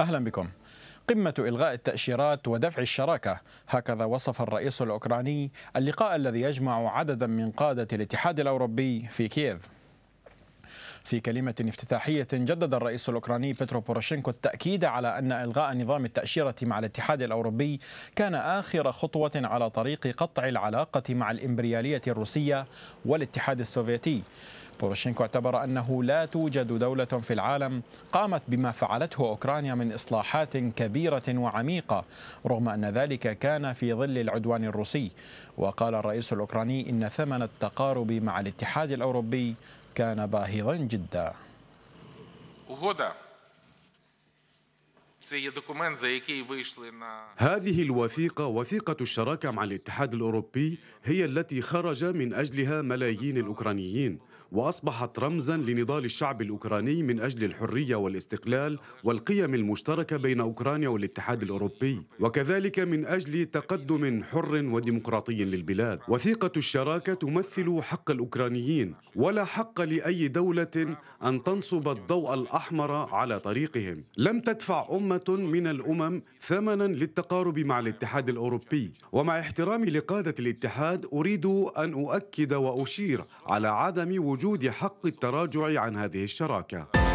أهلا بكم قمة إلغاء التأشيرات ودفع الشراكة هكذا وصف الرئيس الأوكراني اللقاء الذي يجمع عددا من قادة الاتحاد الأوروبي في كييف في كلمة افتتاحية جدد الرئيس الأوكراني بيترو بوروشينكو التأكيد على أن إلغاء نظام التأشيرة مع الاتحاد الأوروبي كان آخر خطوة على طريق قطع العلاقة مع الإمبريالية الروسية والاتحاد السوفيتي بوروشينكو اعتبر أنه لا توجد دولة في العالم قامت بما فعلته أوكرانيا من إصلاحات كبيرة وعميقة رغم أن ذلك كان في ظل العدوان الروسي وقال الرئيس الأوكراني إن ثمن التقارب مع الاتحاد الأوروبي كان باهظا جدا. وهدى هذه الوثيقة وثيقة الشراكة مع الاتحاد الأوروبي هي التي خرج من أجلها ملايين الأوكرانيين وأصبحت رمزا لنضال الشعب الأوكراني من أجل الحرية والاستقلال والقيم المشتركة بين أوكرانيا والاتحاد الأوروبي وكذلك من أجل تقدم حر وديمقراطي للبلاد وثيقة الشراكة تمثل حق الأوكرانيين ولا حق لأي دولة أن تنصب الضوء الأحمر على طريقهم لم تدفع أمة من الأمم ثمنا للتقارب مع الاتحاد الأوروبي ومع احترامي لقادة الاتحاد أريد أن أؤكد وأشير على عدم وجود حق التراجع عن هذه الشراكة